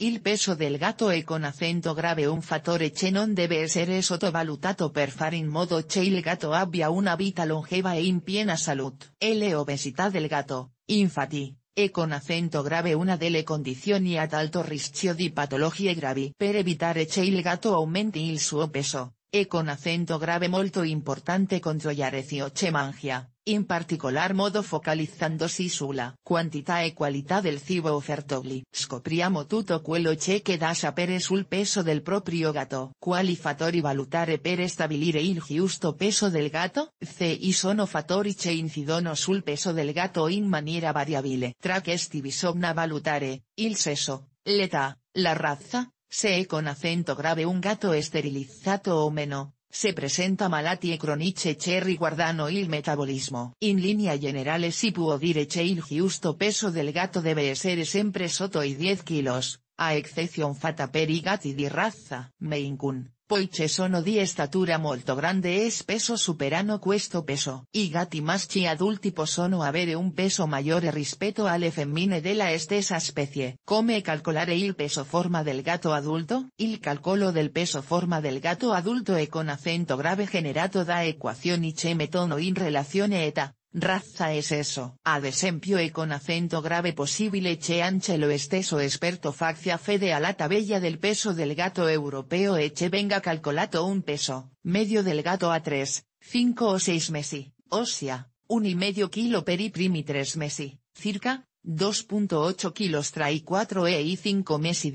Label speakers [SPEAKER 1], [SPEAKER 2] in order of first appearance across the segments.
[SPEAKER 1] Il peso del gato e con acento grave un fattore che non debe ser sottovalutato per fare in modo che il gato abbia una vita longeva e in piena salud. E l obesidad del gato, infati, e con acento grave una delle condizioni ad alto rischio di patologie gravi. Per evitare che il gato aumenti il suo peso, e con acento grave molto importante controllare Che mangia, in particular modo focalizzandosi sulla quantità e qualità del cibo offertogli. Scopriamo tutto quello che che da sapere sul peso del proprio gatto. Quali fattori valutare per stabilire il giusto peso del gatto? I sono fattori che incidono sul peso del gatto in maniera variabile. Tra questi bisogna valutare, il sesso, l'età, la razza, se e con acento grave un gato esterilizado o menos, se presenta malatie croniche cherry guardano il metabolismo. In linea generale si può dire che il giusto peso del gato debe ser sempre sotto y 10 kilos, a excepción fatta per i gatti di razza. Maine Poiché sono di estatura molto grande e peso superano questo peso. I gatti maschi adulti possono avere un peso maggiore rispetto alle femmine della stessa specie. Come calcolare il peso forma del gatto adulto? Il calcolo del peso forma del gatto adulto è con acento grave generato da ecuación che mettono in relazione età, raza es eso. A desempio e con acento grave posible eche anche lo esteso experto faccia fede a la tabella del peso del gato europeo eche venga calcolato un peso, medio del gato a 3, 5 o 6 mesi, ossia, un y per i primi 3 mesi, circa, 2.8 kilos tra i 4 e y 5 mesi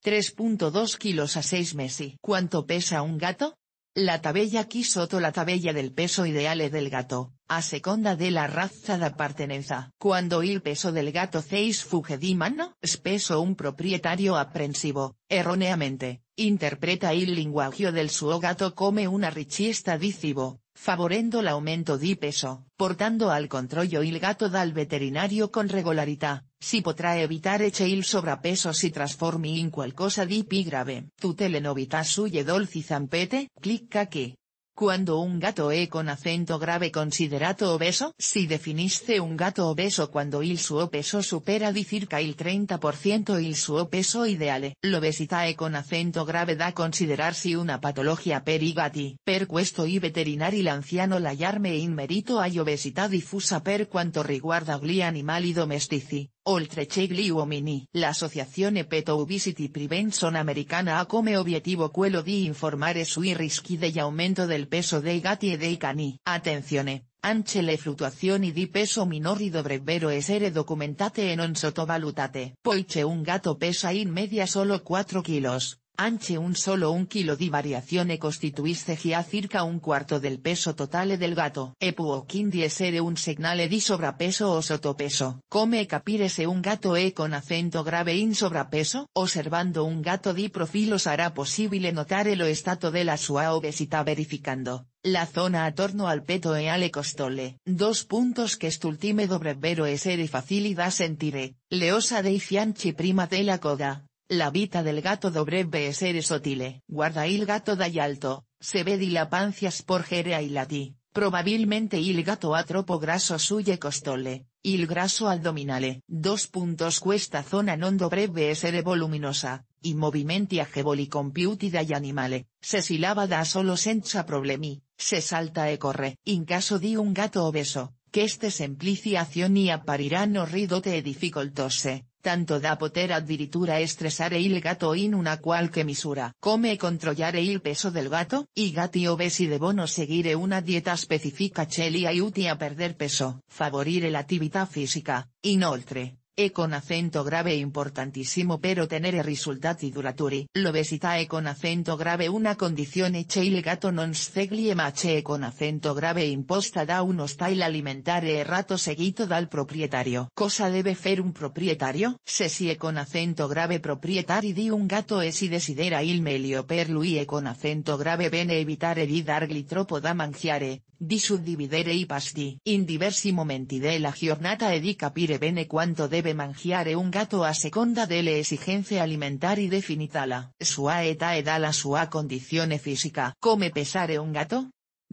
[SPEAKER 1] tres 3.2 kilos a seis mesi. ¿Cuánto pesa un gato? La tabella aquí soto la tabella del peso ideale del gato, a seconda raza de d'appartenenza. Cuando el peso del gato seis fuge di mano, espeso un propietario aprensivo, erróneamente interpreta el linguaggio del suo gato come una richiesta di cibo, favorendo l'aumento di peso. Portando al controllo il gato dal veterinario con regularidad, si potrà evitar eche il sobrepeso si transforme in qualcosa di pi grave. Tu le novità dolci zampete, clicca aquí. Cuando un gato e con acento grave considerato obeso Si definiste un gato obeso cuando il suo peso supera di circa il 30% il suo peso ideale L'obesità e con acento grave da considerarsi una patologia per i gatti Per questo i veterinari l'anziano l'allarme in merito obesità diffusa per quanto riguarda gli animali domestici Oltre gli Uomini. L'associazione Pet Obesity Prevention Americana ha come obiettivo quello di informare sui rischi degli aumento del peso dei gatti e dei cani. Attenzione, anche le fluttuazioni di peso minori dovrebbero essere documentate e non sottovalutate. Poiché un gatto pesa in media solo 4 kg, Anche un solo un kilo di variazione costituisce già circa un quarto del peso totale del gato. E può quindi essere un segnale di sovrappeso o sottopeso. Come capire se un gatto e con acento grave in sovrappeso? Observando un gatto di profilo sarà posible notare lo stato della sua obesità verificando la zona attorno al peto e alle costole. Dos puntos que estultime dovrebbero e facili da sentire, le osa dei fianchi prima della coda la vita del gato dovrebbe essere sottile. Guarda il gatto alto, se ve la pancia sporgere y lati, probabilmente il gato ha troppo grasso sulle costole, il grasso addominale. Dos puntos cuesta zona non dovrebbe essere voluminosa, y movimenti agevoli compiuti y animale, se silaba da solo senza problemi, se salta e corre. In caso di un gato obeso, queste azioni no ridote e dificultose tanto da poter addirittura estresare il gato in una que misura. Come controllare il peso del gato, I gatti obesi devono seguire una dieta specifica che li aiuti a perder peso. Favorire l'attività fisica, inoltre, e con acento grave importantísimo pero tenere risultati duraturi. L'obesità e con acento grave una condizione c'è il gatto non sceglie ma c'è e con acento grave imposta da uno style alimentare errato seguito dal proprietario. Cosa deve fare un proprietario? Se si e con acento grave proprietari di un gatto e si desidera il meglio per lui e con acento grave bene evitare di dargli troppo da mangiare, di suddividere i pasti. In diversi momenti della giornata e di capire bene quanto deve Debe mangiare un gato a seconda delle esigenze alimentari definitala. Sua età ed alla sua condizione fisica. Come pesare un gato?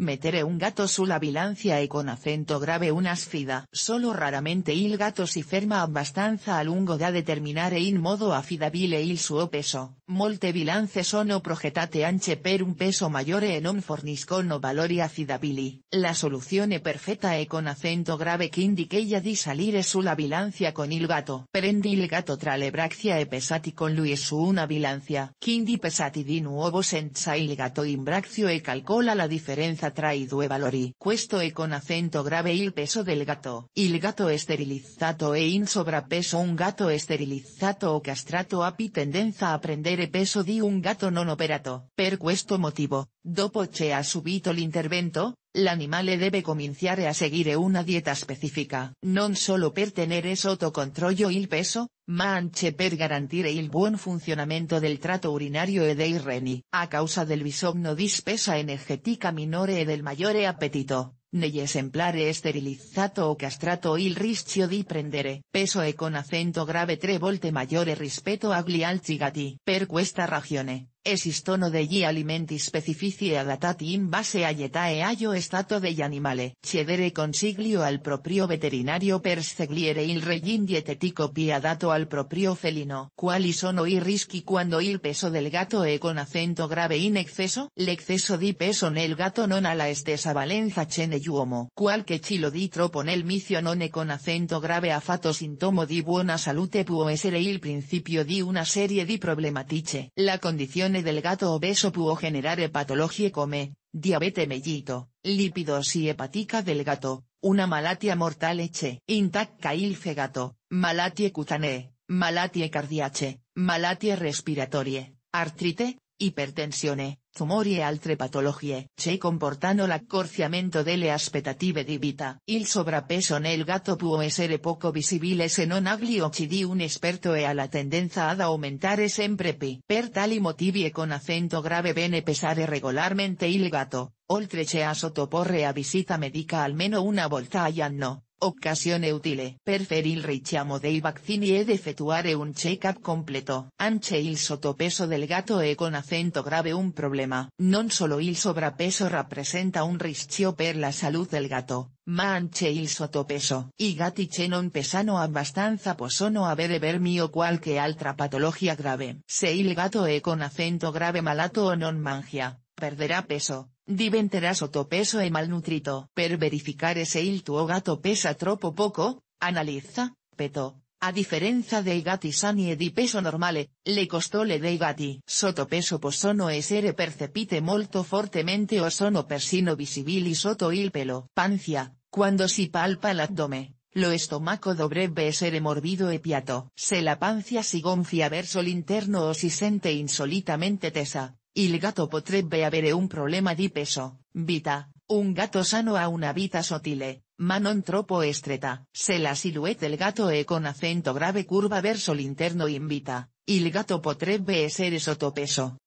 [SPEAKER 1] Metere un gato sulla bilancia e con acento grave una sfida. Solo raramente il gato si ferma abbastanza a lungo da determinare in modo affidabile il suo peso. Molte bilance sono progettate anche per un peso maggiore e non forniscono valori affidabili. La soluzione perfetta e con acento grave che ella di salire sulla bilancia con il gato. Prendi il gato tra le braccia e pesati con lui su una bilancia. Quindi pesati di nuovo senza il gato in braccio e calcola la differenza Trae due valori. Questo e con acento grave il peso del gato, Il gato sterilizzato e in sovrappeso un gato sterilizzato o castrato api pi tendenza a prendere peso di un gatto non operato. Per questo motivo, Dopo che ha subito l'intervento, l'animale deve cominciare a seguire una dieta specifica, non solo per tenere sotto controllo il peso, ma anche per garantire il buon funzionamento del tratto urinario e dei reni. A causa del bisogno di spesa energetica minore e del maggiore appetito, negli esemplari sterilizzato o castrato il rischio di prendere peso e con acento grave tre volte maggiore rispetto agli altri gatti. Per questa ragione, esistono degli alimenti specifici e adattati in base a età e allo stato degli animale. Cedere consiglio al proprio veterinario per seguire il regime dietetico piadato al proprio felino. Quali sono i rischi quando il peso del gatto è con acento grave in eccesso? L'eccesso di peso nel gatto non ha la stessa valenza che nell'uomo. Qualche chilo di troppo nel micio non è con acento grave a fatto sintomo di buona salute può essere il principio di una serie di problematiche. La condizione del gato obeso puede generar patologie come, diabetes mellito, y hepatica del gato, una malatia mortale eche intacta il fegato, malatia cutanee, malatia cardiache, malatia respiratorie, artrite, Hipertensione, tumori e altre patologie. che comportano l'accorciamento delle aspettative di vita. Il sovrappeso nel gato può essere poco visibile se non agli occhi di un esperto e ha la tendenza ad aumentare sempre più. Per tali motivi e con acento grave bene pesare regularmente il gato, oltre che a sottoporre a visita medica almeno una volta all'anno Occasione utile per fer il richiamo dei vaccini ed effettuare un check-up completo. Anche il sottopeso del gatto e con acento grave un problema. Non solo il sovrappeso representa un rischio per la salud del gatto, ma anche il sottopeso. I gatti che non pesano abbastanza possono avere vermi o qualche altra patologia grave. Se il gatto e con acento grave malato o non mangia, perderá peso, diventerá sotopeso e malnutrito. Per verificar ese il tuo gato pesa troppo poco, analiza. peto. A de i gatti sani e di peso normale, le costole dei gatti Sotopeso possono essere percepite molto fortemente o sono persino visibili soto il pelo. Pancia, Cuando si palpa el abdomen, lo stomaco dovrebbe essere morbido e piato. Se la pancia si gonfia verso l'interno o si sente insolitamente tesa, Il gato potrebbe avere un problema di peso, vita, un gato sano a una vita sottile, ma non troppo estreta. Se la silhouette del gato e con acento grave curva verso l'interno invita, il gato potrebbe essere sottopeso,